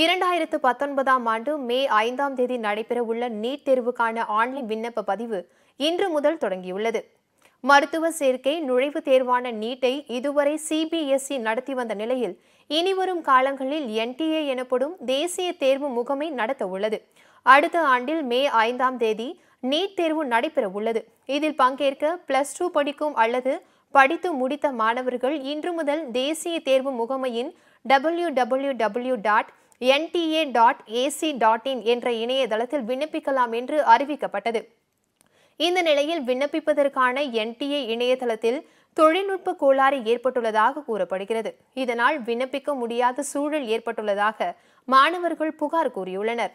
இரண்டாயிரத்து பத்தொன்பதாம் ஆண்டு மே ஐந்தாம் தேதி நடைபெறவுள்ள நீட் தேர்வுக்கான ஆன்லைன் விண்ணப்ப பதிவு இன்று முதல் தொடங்கியுள்ளது மருத்துவ சேர்க்கை நுழைவுத் தேர்வான நீட்டை இதுவரை சிபிஎஸ்இ நடத்தி வந்த நிலையில் இனிவரும் காலங்களில் என்டிஏ எனப்படும் தேசிய தேர்வு முகமை நடத்தவுள்ளது அடுத்த ஆண்டில் மே ஐந்தாம் தேதி நீட் தேர்வு நடைபெறவுள்ளது இதில் பங்கேற்க பிளஸ் டூ படிக்கும் அல்லது படித்து முடித்த மாணவர்கள் இன்று முதல் தேசிய தேர்வு முகமையின் W W W dot NTA dot AC dot in என்ற இணையதளத்தில் விண்ணப்பிக்கலாம் என்று அறிவிக்கப்பட்டது இந்த நிலையில் விண்ணப்பிப்பதற்கான என்டிஏ இணையதளத்தில் தொழில்நுட்ப கோளாறு ஏற்பட்டுள்ளதாக கூறப்படுகிறது இதனால் விண்ணப்பிக்க முடியாத சூழல் ஏற்பட்டுள்ளதாக மாணவர்கள் புகார் கூறியுள்ளனர்